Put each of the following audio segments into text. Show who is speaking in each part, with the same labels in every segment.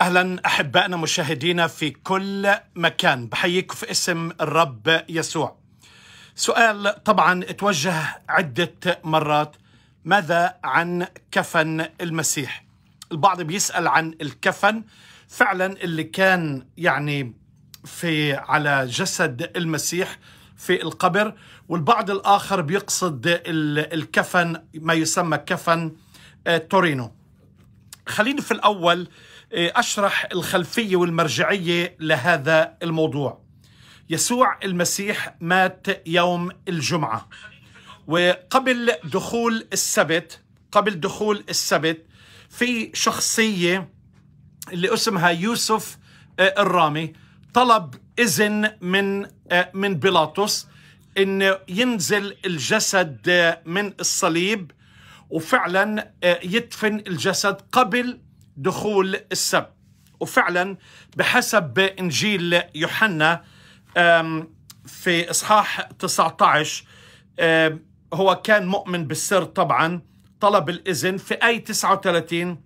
Speaker 1: اهلا احبائنا مشاهدينا في كل مكان بحييكم في اسم الرب يسوع. سؤال طبعا اتوجه عده مرات ماذا عن كفن المسيح؟ البعض بيسال عن الكفن فعلا اللي كان يعني في على جسد المسيح في القبر والبعض الاخر بيقصد الكفن ما يسمى كفن آه، تورينو. خليني في الأول إيه، أشرح الخلفية والمرجعية لهذا الموضوع يسوع المسيح مات يوم الجمعة وقبل دخول السبت قبل دخول السبت في شخصية اللي اسمها يوسف إيه، الرامي طلب إذن من إيه، من بيلاطس إنه ينزل الجسد من الصليب وفعلا آه، يدفن الجسد قبل دخول السبت وفعلا بحسب انجيل يوحنا في اصحاح 19 هو كان مؤمن بالسر طبعا طلب الاذن في اي 39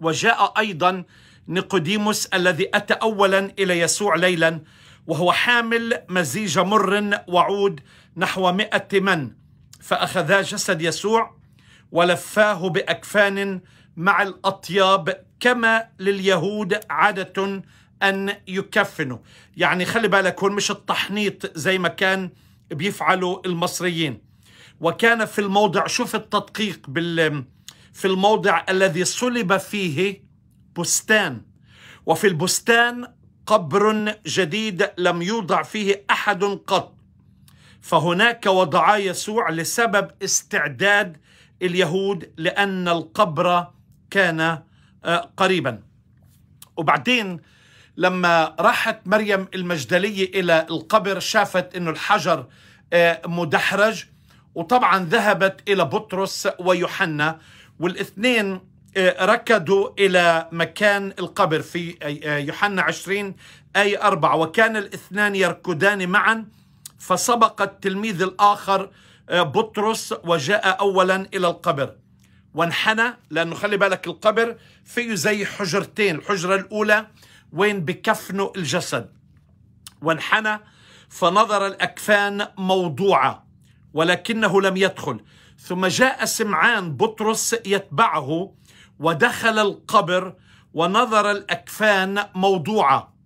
Speaker 1: وجاء ايضا نيقوديموس الذي اتى اولا الى يسوع ليلا وهو حامل مزيج مر وعود نحو مئة من فأخذا جسد يسوع ولفاه باكفان مع الاطياب كما لليهود عاده ان يكفنوا يعني خلي بالك هون مش التحنيط زي ما كان بيفعلوا المصريين وكان في الموضع شوف التدقيق بال في الموضع الذي صلب فيه بستان وفي البستان قبر جديد لم يوضع فيه احد قط فهناك وضعا يسوع لسبب استعداد اليهود لأن القبر كان آه، قريبا وبعدين لما راحت مريم المجدلية إلى القبر شافت أنه الحجر آه، مدحرج وطبعا ذهبت إلى بطرس ويوحنا والاثنين آه، ركضوا إلى مكان القبر في يوحنا 20 أي 4 وكان الاثنان يركضان معا فسبق التلميذ الآخر آه، بطرس وجاء أولا إلى القبر وانحنى لأنه خلي بالك القبر فيه زي حجرتين الحجرة الأولى وين بكفنه الجسد وانحنى فنظر الأكفان موضوعة ولكنه لم يدخل ثم جاء سمعان بطرس يتبعه ودخل القبر ونظر الأكفان موضوعة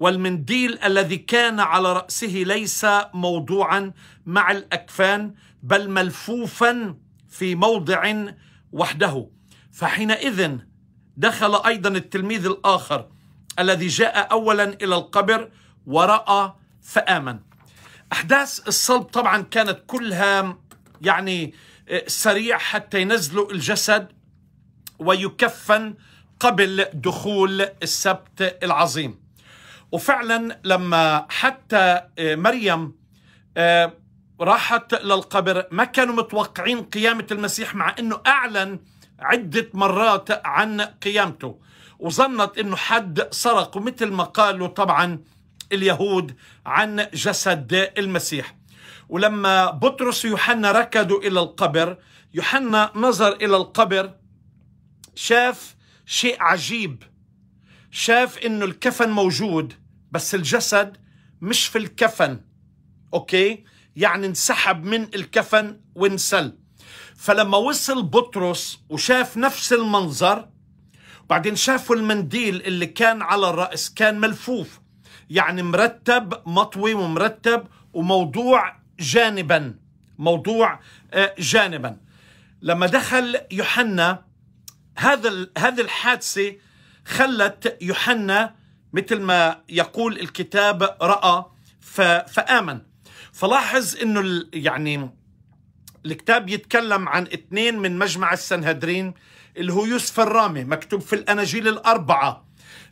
Speaker 1: والمنديل الذي كان على رأسه ليس موضوعا مع الأكفان بل ملفوفا في موضع وحده فحينئذ دخل أيضا التلميذ الآخر الذي جاء أولا إلى القبر ورأى فآمن أحداث الصلب طبعا كانت كلها يعني آه، سريع حتى ينزلوا الجسد ويكفن قبل دخول السبت العظيم وفعلا لما حتى آه، مريم آه، راحت للقبر ما كانوا متوقعين قيامة المسيح مع أنه أعلن عدة مرات عن قيامته وظنت أنه حد سرق ومثل ما قالوا طبعا اليهود عن جسد المسيح ولما بطرس ويوحنا ركضوا إلى القبر يوحنا نظر إلى القبر شاف شيء عجيب شاف أنه الكفن موجود بس الجسد مش في الكفن اوكي يعني انسحب من الكفن وانسل فلما وصل بطرس وشاف نفس المنظر بعدين شافوا المنديل اللي كان على الرأس كان ملفوف يعني مرتب مطوي ومرتب وموضوع جانبا موضوع آه، جانبا لما دخل يوحنا هذا هذه الحادثه خلت يوحنا مثل ما يقول الكتاب رأى فآمن فلاحظ انه يعني الكتاب يتكلم عن اثنين من مجمع السنهدرين اللي هو يوسف الرامي مكتوب في الأناجيل الأربعة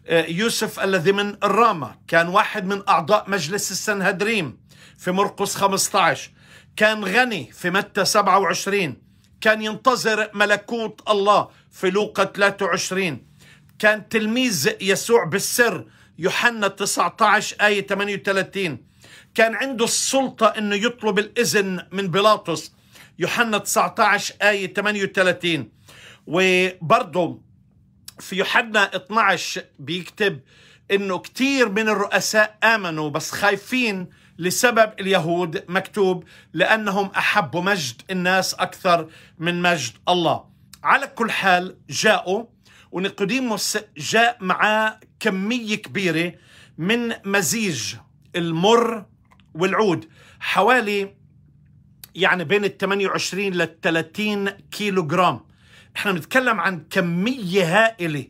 Speaker 1: آه، يوسف الذي من الرامة كان واحد من أعضاء مجلس السنهدريم في مرقس 15 كان غني في متى 27 كان ينتظر ملكوت الله في لوقا 23 كان تلميذ يسوع بالسر يوحنا 19 آية 38 كان عنده السلطة أنه يطلب الإذن من بيلاطس يوحنا 19 آية 38 وبرضه في يوحنا 12 بيكتب أنه كتير من الرؤساء آمنوا بس خايفين لسبب اليهود مكتوب لأنهم أحبوا مجد الناس أكثر من مجد الله على كل حال جاءوا ونيقوديموس جاء معاه كمية كبيرة من مزيج المر والعود حوالي يعني بين ال 28 لل 30 كيلو جرام احنا بنتكلم عن كمية هائلة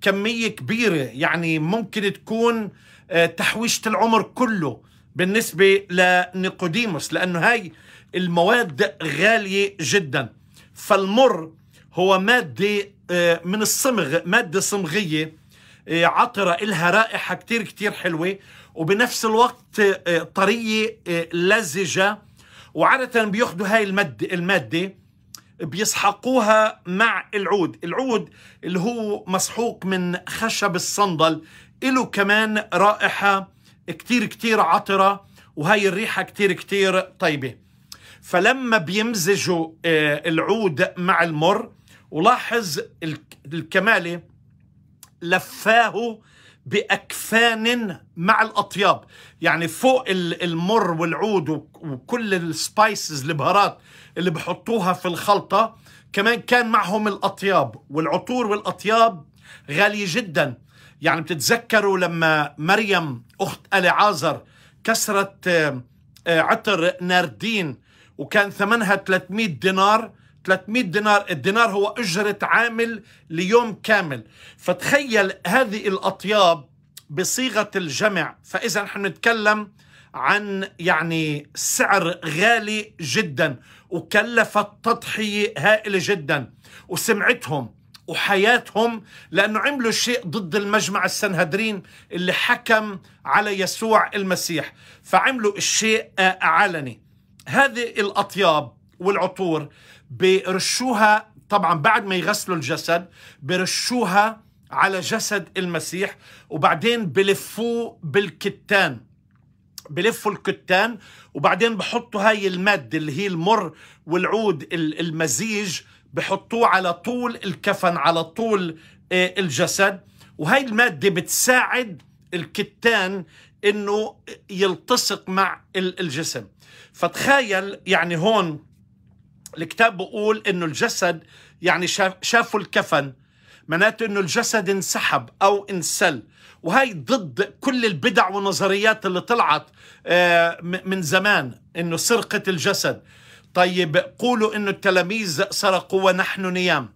Speaker 1: كمية كبيرة يعني ممكن تكون آه، تحويشة العمر كله بالنسبة لنيقوديموس لأنه هاي المواد غالية جدا فالمر هو مادة آه، من الصمغ مادة صمغية آه، عطرة إلها رائحة كتير كتير حلوة وبنفس الوقت آه، طرية لزجة وعادة بياخدوا هاي المادة, المادة بيسحقوها مع العود العود اللي هو مسحوق من خشب الصندل له كمان رائحة كتير كتير عطرة وهي الريحة كتير كتير طيبة فلما بيمزجوا العود مع المر ولاحظ الكمالي لفاه باكفان مع الاطياب يعني فوق المر والعود وكل السبايسز البهارات اللي بحطوها في الخلطه كمان كان معهم الاطياب والعطور والاطياب غاليه جدا يعني بتتذكروا لما مريم اخت عازر كسرت آه، عطر ناردين وكان ثمنها 300 دينار 300 دينار الدينار هو أجرة عامل ليوم كامل فتخيل هذه الأطياب بصيغة الجمع فإذا نحن نتكلم عن يعني سعر غالي جدا وكلفت تضحية هائلة جدا وسمعتهم وحياتهم لأنه عملوا شيء ضد المجمع السنهدرين اللي حكم على يسوع المسيح فعملوا الشيء علني هذه الأطياب والعطور برشوها طبعا بعد ما يغسلوا الجسد برشوها على جسد المسيح وبعدين بلفوه بالكتان بلفوا الكتان وبعدين بحطوا هاي المادة اللي هي المر والعود المزيج بحطوه على طول الكفن على طول آه، الجسد وهاي المادة بتساعد الكتان انه يلتصق مع الجسم فتخيل يعني هون الكتاب بقول انه الجسد يعني شاف شافوا الكفن معناته انه الجسد انسحب او انسل وهي ضد كل البدع والنظريات اللي طلعت آه، من زمان انه سرقه الجسد طيب قولوا انه التلاميذ سرقوا ونحن نيام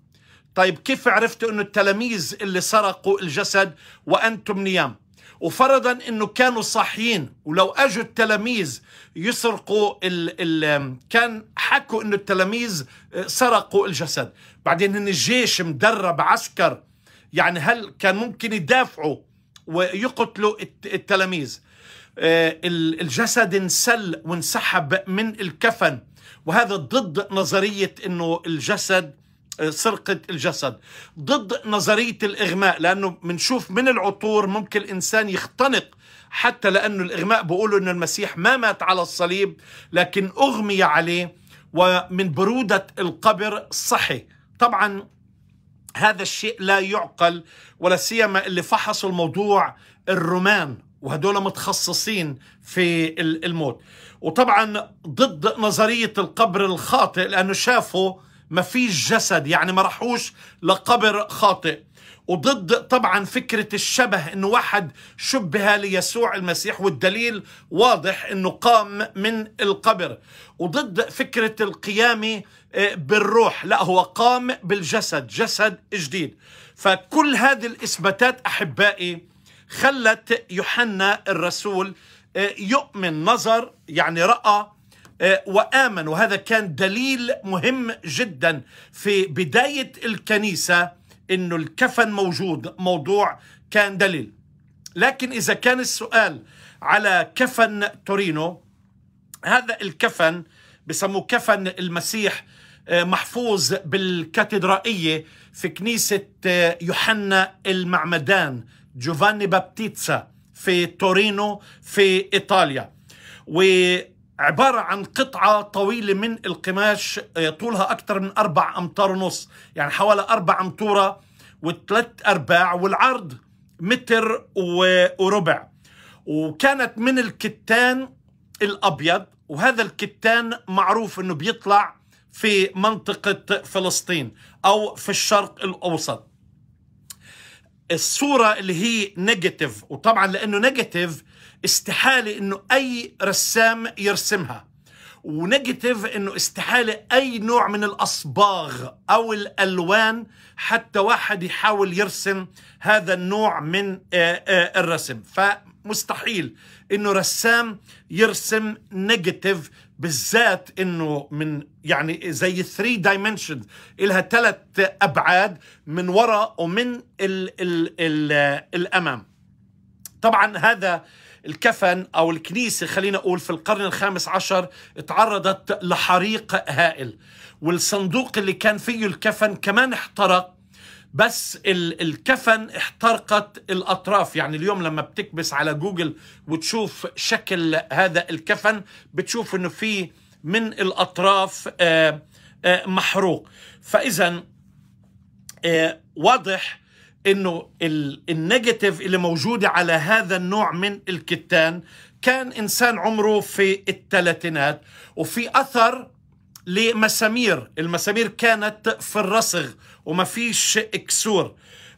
Speaker 1: طيب كيف عرفتوا انه التلاميذ اللي سرقوا الجسد وانتم نيام وفرضا انه كانوا صاحيين ولو اجوا التلاميذ يسرقوا ال ال كان حكوا انه التلاميذ آه، سرقوا الجسد بعدين ان الجيش مدرب عسكر يعني هل كان ممكن يدافعوا ويقتلوا التلاميذ آه، الجسد انسل وانسحب من الكفن وهذا ضد نظرية انه الجسد آه، سرقة الجسد ضد نظرية الإغماء لأنه بنشوف من العطور ممكن الإنسان يختنق حتى لأنه الإغماء بيقولوا أن المسيح ما مات على الصليب لكن أغمي عليه ومن برودة القبر صحي طبعا هذا الشيء لا يعقل ولا سيما اللي فحصوا الموضوع الرومان وهدول متخصصين في الموت وطبعا ضد نظرية القبر الخاطئ لأنه شافوا ما فيش جسد يعني ما راحوش لقبر خاطئ وضد طبعا فكرة الشبه انه واحد شبه ليسوع المسيح والدليل واضح انه قام من القبر وضد فكرة القيامة آه، بالروح لا هو قام بالجسد جسد جديد فكل هذه الإثباتات أحبائي خلت يوحنا الرسول آه، يؤمن نظر يعني رأى آه، وآمن وهذا كان دليل مهم جدا في بداية الكنيسة أنه الكفن موجود موضوع كان دليل لكن إذا كان السؤال على كفن تورينو هذا الكفن بسموه كفن المسيح آه، محفوظ بالكاتدرائية في كنيسة آه، يوحنا المعمدان جوفاني بابتيتسا في تورينو في إيطاليا عبارة عن قطعة طويلة من القماش آه، طولها أكثر من أربع أمتار ونص يعني حوالي أربع أمتورة وثلاث أرباع والعرض متر وربع وكانت من الكتان الأبيض وهذا الكتان معروف أنه بيطلع في منطقة فلسطين أو في الشرق الأوسط الصوره اللي هي نيجاتيف وطبعا لانه نيجاتيف استحاله انه اي رسام يرسمها ونيجاتيف انه استحاله اي نوع من الاصباغ او الالوان حتى واحد يحاول يرسم هذا النوع من آه، آه، الرسم ف مستحيل انه رسام يرسم نيجاتيف بالذات انه من يعني زي 3 دايمنشن الها ثلاث ابعاد من وراء ومن الـ الـ الـ الامام طبعا هذا الكفن او الكنيسه خلينا اقول في القرن الخامس عشر تعرضت لحريق هائل والصندوق اللي كان فيه الكفن كمان احترق بس الكفن احترقت الاطراف يعني اليوم لما بتكبس على جوجل وتشوف شكل هذا الكفن بتشوف انه في من الاطراف آه، آه، محروق فاذا آه، واضح انه النيجاتيف اللي موجوده على هذا النوع من الكتان كان انسان عمره في الثلاثينات وفي اثر لمسامير المسامير كانت في الرصغ وما فيش كسور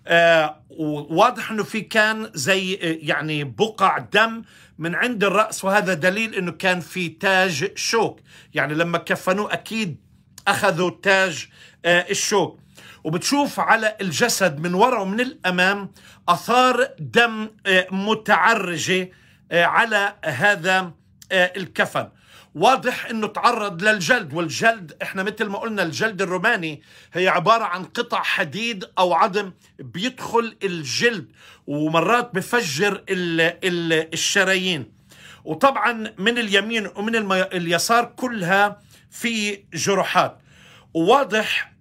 Speaker 1: آه واضح انه في كان زي آه، يعني بقع دم من عند الراس وهذا دليل انه كان في تاج شوك يعني لما كفنوه اكيد اخذوا تاج آه الشوك وبتشوف على الجسد من ورا ومن الامام اثار دم آه متعرجه آه، على هذا آه، الكفن واضح انه تعرض للجلد والجلد احنا مثل ما قلنا الجلد الروماني هي عبارة عن قطع حديد او عظم بيدخل الجلد ومرات بفجر الـ الـ الشرايين وطبعا من اليمين ومن اليسار كلها في جروحات وواضح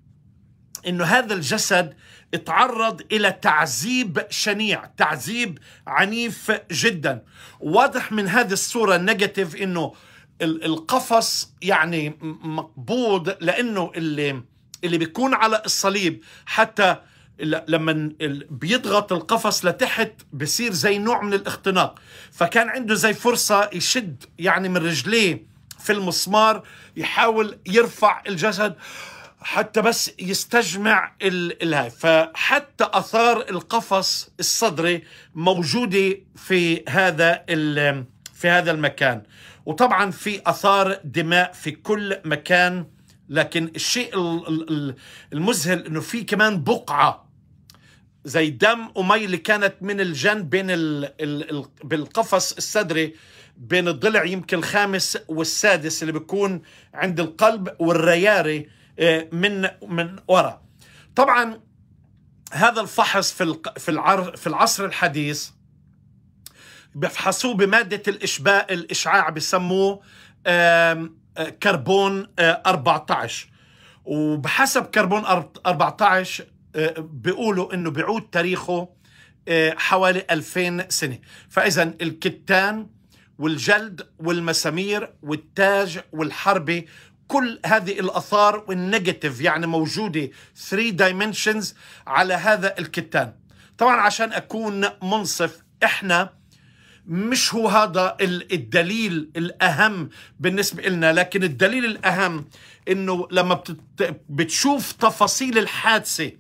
Speaker 1: انه هذا الجسد اتعرض الى تعذيب شنيع تعذيب عنيف جدا واضح من هذه الصورة النيجاتيف انه القفص يعني مقبوض لانه اللي اللي بيكون على الصليب حتى لما بيضغط القفص لتحت بصير زي نوع من الاختناق فكان عنده زي فرصة يشد يعني من رجليه في المسمار يحاول يرفع الجسد حتى بس يستجمع الهاي فحتى اثار القفص الصدري موجوده في هذا في هذا المكان وطبعا في اثار دماء في كل مكان لكن الشيء المذهل انه في كمان بقعه زي دم ومي اللي كانت من الجن بين ال ال بالقفص الصدري بين الضلع يمكن الخامس والسادس اللي بيكون عند القلب والرياري إيه، من من وراء طبعا هذا الفحص في في في العصر الحديث بفحصوه بماده الاشباء الاشعاع بسموه آه، كربون 14 آه، وبحسب كربون 14 آه، بيقولوا انه بيعود تاريخه حوالي 2000 سنه فاذا الكتان والجلد والمسامير والتاج والحربة كل هذه الآثار والنيجاتيف يعني موجودة 3 دايمنشنز على هذا الكتان طبعا عشان أكون منصف إحنا مش هو هذا الدليل الأهم بالنسبة لنا لكن الدليل الأهم إنه لما بتشوف تفاصيل الحادثة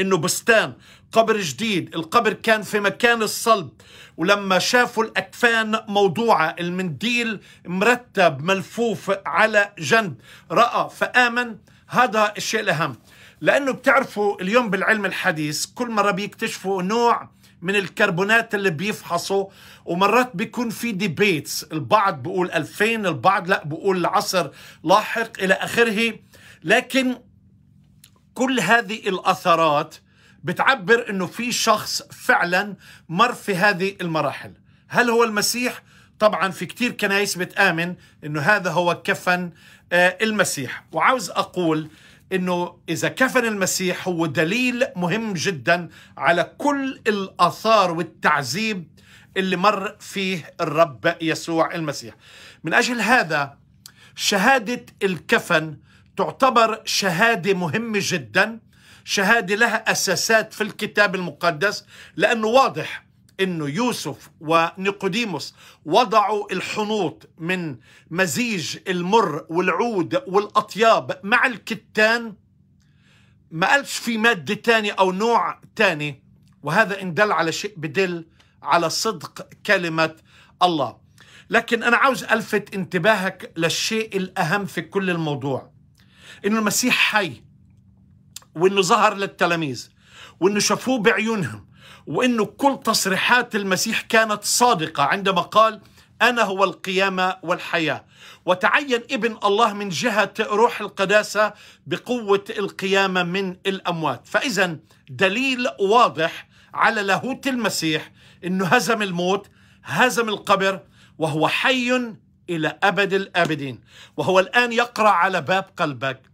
Speaker 1: انه بستان قبر جديد القبر كان في مكان الصلب ولما شافوا الأكفان موضوعة المنديل مرتب ملفوف على جنب رأى فآمن هذا الشيء الأهم لأنه بتعرفوا اليوم بالعلم الحديث كل مرة بيكتشفوا نوع من الكربونات اللي بيفحصوا ومرات بيكون في ديبيتس البعض بيقول 2000 البعض لا بيقول عصر لاحق إلى آخره لكن كل هذه الاثارات بتعبر انه في شخص فعلا مر في هذه المراحل هل هو المسيح طبعا في كتير كنايس بتآمن انه هذا هو كفن آه، المسيح وعاوز اقول انه اذا كفن المسيح هو دليل مهم جدا على كل الاثار والتعذيب اللي مر فيه الرب يسوع المسيح من اجل هذا شهاده الكفن تعتبر شهادة مهمة جدا شهادة لها أساسات في الكتاب المقدس لأنه واضح أنه يوسف ونيقوديموس وضعوا الحنوط من مزيج المر والعود والأطياب مع الكتان ما قالش في مادة تانية أو نوع تاني وهذا إن دل على شيء بدل على صدق كلمة الله لكن أنا عاوز ألفت انتباهك للشيء الأهم في كل الموضوع انه المسيح حي وانه ظهر للتلاميذ وانه شافوه بعيونهم وانه كل تصريحات المسيح كانت صادقه عندما قال انا هو القيامه والحياه وتعين ابن الله من جهه روح القداسه بقوه القيامه من الاموات فاذا دليل واضح على لاهوت المسيح انه هزم الموت هزم القبر وهو حي الى ابد الابدين وهو الان يقرا على باب قلبك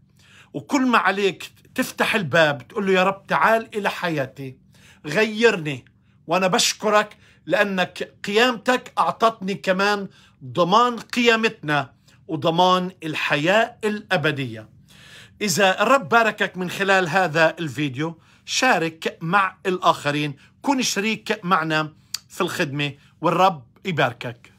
Speaker 1: وكل ما عليك تفتح الباب تقول له يا رب تعال إلى حياتي غيرني وأنا بشكرك لأنك قيامتك أعطتني كمان ضمان قيامتنا وضمان الحياة الأبدية إذا الرب باركك من خلال هذا الفيديو شارك مع الآخرين كن شريك معنا في الخدمة والرب يباركك